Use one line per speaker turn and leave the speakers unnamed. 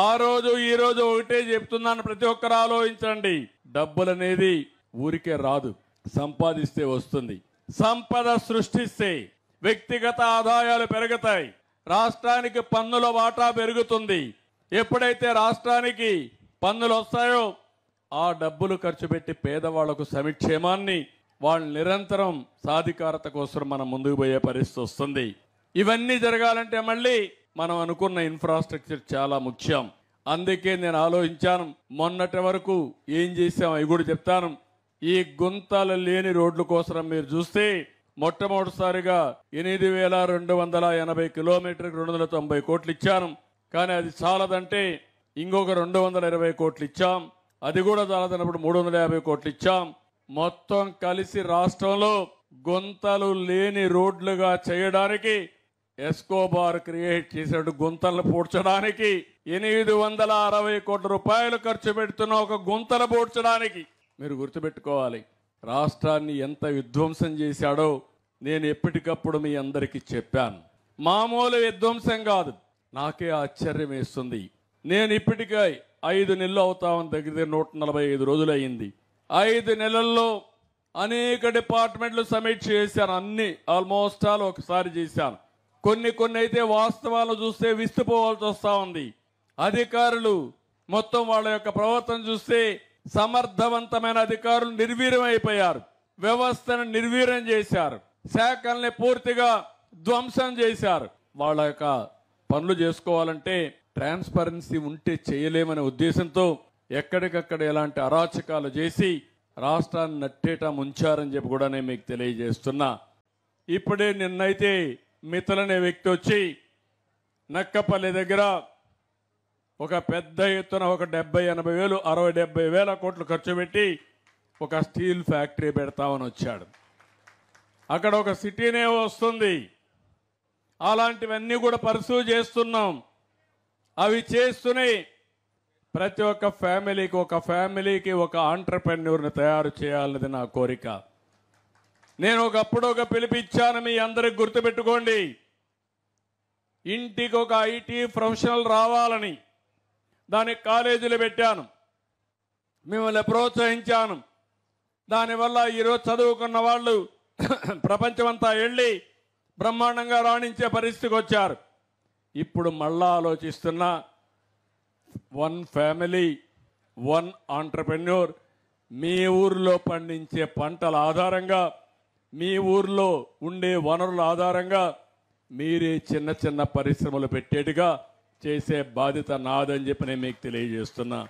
ఆ రోజు ఈ రోజు ఒకటే చెప్తున్నాను ప్రతి ఒక్కరు ఆలోచించండి డబ్బులు అనేది ఊరికే రాదు సంపాదిస్తే వస్తుంది సంపద సృష్టిస్తే వ్యక్తిగత ఆదాయాలు పెరుగుతాయి రాష్ట్రానికి పన్నుల వాటా పెరుగుతుంది ఎప్పుడైతే రాష్ట్రానికి పన్నులు వస్తాయో ఆ డబ్బులు ఖర్చు పెట్టి పేదవాళ్లకు సమిక్షేమాన్ని వాళ్ళు నిరంతరం సాధికారత కోసం మనం ముందుకు పోయే పరిస్థితి వస్తుంది ఇవన్నీ జరగాలంటే మళ్ళీ మనం అనుకున్న ఇన్ఫ్రాస్ట్రక్చర్ చాలా ముఖ్యం అందుకే నేను ఆలోచించాను మొన్నటి వరకు ఏం చేసాం అవి కూడా చెప్తాను ఈ గుంతలు లేని రోడ్ల కోసం మీరు చూస్తే మొట్టమొదటిసారిగా ఎనిమిది వేల రెండు వందల ఎనభై కిలోమీటర్కి రెండు వందల తొంభై కోట్లు ఇచ్చాను కానీ అది చాలదంటే ఇంకొక రెండు వందల ఇరవై కోట్లు ఇచ్చాం అది కూడా చాలదన్నప్పుడు మూడు వందల యాభై కోట్లు ఇచ్చాం మొత్తం కలిసి రాష్ట్రంలో గుంతలు లేని రోడ్లుగా చేయడానికి ఎస్కోబార్ క్రియేట్ చేశాడు గుంతలు పూడ్చడానికి ఎనిమిది వందల అరవై కోట్ల రూపాయలు ఖర్చు పెడుతున్న ఒక గుంతలు పూడ్చడానికి మీరు గుర్తుపెట్టుకోవాలి రాష్ట్రాన్ని ఎంత విధ్వంసం చేశాడో నేను ఎప్పటికప్పుడు మీ అందరికీ చెప్పాను మామూలు విధ్వంసం కాదు నాకే ఆశ్చర్యం వేస్తుంది నేను ఇప్పటికే ఐదు నెలలు అవుతామని దగ్గర నూట నలభై ఐదు రోజులు అయింది ఐదు నెలల్లో అనేక డిపార్ట్మెంట్లు సబ్మిట్ చేశాను అన్ని ఆల్మోస్ట్ ఆల్ ఒకసారి చేశాను కొన్ని కొన్ని అయితే వాస్తవాలు చూస్తే విస్తుపోవాల్సి వస్తూ ఉంది అధికారులు మొత్తం వాళ్ళ యొక్క ప్రవర్తన చూస్తే సమర్థవంతమైన అధికారులు నిర్వీర్యం అయిపోయారు వ్యవస్థను నిర్వీర్యం చేశారు శాఖల్ని పూర్తిగా ధ్వంసం చేశారు వాళ్ళ యొక్క పనులు చేసుకోవాలంటే ట్రాన్స్పరెన్సీ ఉంటే చేయలేమనే ఉద్దేశంతో ఎక్కడికక్కడ ఎలాంటి అరాచకాలు చేసి రాష్ట్రాన్ని నట్టేటా ముంచారని చెప్పి కూడా నేను మీకు తెలియజేస్తున్నా ఇప్పుడే నిన్నైతే మిథులనే అనే వ్యక్తి వచ్చి నక్కపల్లి దగ్గర ఒక పెద్ద ఎత్తున ఒక డెబ్బై ఎనభై వేలు అరవై డెబ్బై వేల కోట్లు ఖర్చు పెట్టి ఒక స్టీల్ ఫ్యాక్టరీ పెడతామని వచ్చాడు అక్కడ ఒక సిటీనే వస్తుంది అలాంటివన్నీ కూడా పర్సూ చేస్తున్నాం అవి చేస్తూనే ప్రతి ఒక్క ఫ్యామిలీకి ఒక ఫ్యామిలీకి ఒక ఆంటర్ప్రెన్యూర్ని తయారు చేయాలన్నది నా కోరిక నేను ఒకప్పుడు ఒక పిలిపిచ్చాను మీ అందరికి గుర్తుపెట్టుకోండి ఇంటికి ఒక ఐటీ ప్రొఫెషనల్ రావాలని దానికి కాలేజీలు పెట్టాను మిమ్మల్ని ప్రోత్సహించాను దానివల్ల ఈరోజు చదువుకున్న వాళ్ళు ప్రపంచమంతా వెళ్ళి బ్రహ్మాండంగా రాణించే పరిస్థితికి వచ్చారు ఇప్పుడు మళ్ళా ఆలోచిస్తున్న వన్ ఫ్యామిలీ వన్ ఆంటర్ప్రెన్యూర్ మీ ఊరిలో పండించే పంటల ఆధారంగా మీ ఊర్లో ఉండే వనరుల ఆధారంగా మీరే చిన్న చిన్న పరిశ్రమలు పెట్టేట్టుగా చేసే బాధ్యత నాదని చెప్పి నేను మీకు తెలియజేస్తున్నా